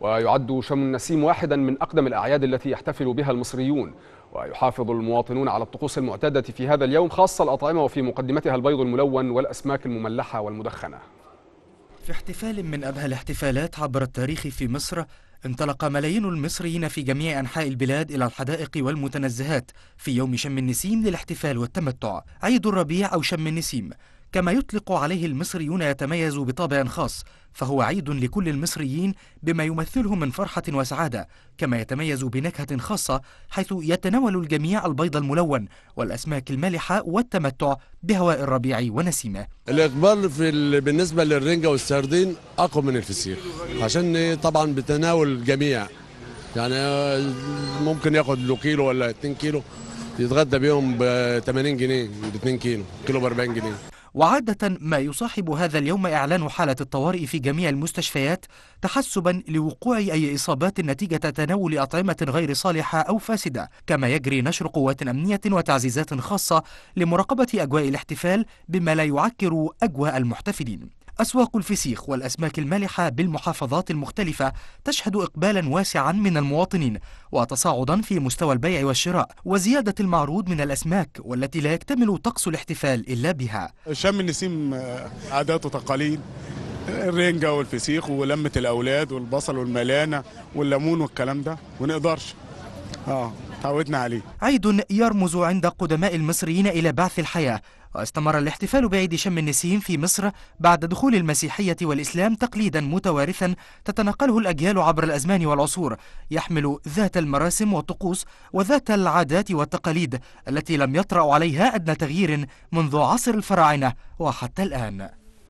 ويعد شم النسيم واحدا من أقدم الأعياد التي يحتفل بها المصريون ويحافظ المواطنون على الطقوس المعتادة في هذا اليوم خاصة الأطعمة وفي مقدمتها البيض الملون والأسماك المملحة والمدخنة في احتفال من أبهى الاحتفالات عبر التاريخ في مصر انطلق ملايين المصريين في جميع أنحاء البلاد إلى الحدائق والمتنزهات في يوم شم النسيم للاحتفال والتمتع عيد الربيع أو شم النسيم كما يطلق عليه المصريون يتميز بطابع خاص فهو عيد لكل المصريين بما يمثله من فرحة وسعادة كما يتميز بنكهة خاصة حيث يتناول الجميع البيض الملون والأسماك المالحة والتمتع بهواء الربيع ونسيمه الإقبال في بالنسبة للرنجة والسردين أقوى من الفسيخ عشان طبعا بتناول الجميع يعني آه، ممكن ياخد له كيلو ولا 2 كيلو يتغدى بيهم ب 80 جنيه ب 2 كيلو كيلو ب 40 جنيه وعادة ما يصاحب هذا اليوم إعلان حالة الطوارئ في جميع المستشفيات تحسبا لوقوع أي إصابات نتيجة تناول أطعمة غير صالحة أو فاسدة كما يجري نشر قوات أمنية وتعزيزات خاصة لمراقبة أجواء الاحتفال بما لا يعكر أجواء المحتفلين أسواق الفسيخ والأسماك المالحة بالمحافظات المختلفة تشهد إقبالا واسعا من المواطنين وتصاعدا في مستوى البيع والشراء وزيادة المعروض من الأسماك والتي لا يكتمل طقس الاحتفال إلا بها شم النسيم آه، عادات وتقاليد الرنجة والفسيخ ولمة الأولاد والبصل والملانة والليمون والكلام ده ونقدرش آه عليه عيد يرمز عند قدماء المصريين إلى بعث الحياة واستمر الاحتفال بعيد شم النسيم في مصر بعد دخول المسيحية والإسلام تقليدا متوارثا تتنقله الأجيال عبر الأزمان والعصور يحمل ذات المراسم والطقوس وذات العادات والتقاليد التي لم يطرأ عليها أدنى تغيير منذ عصر الفراعنة وحتى الآن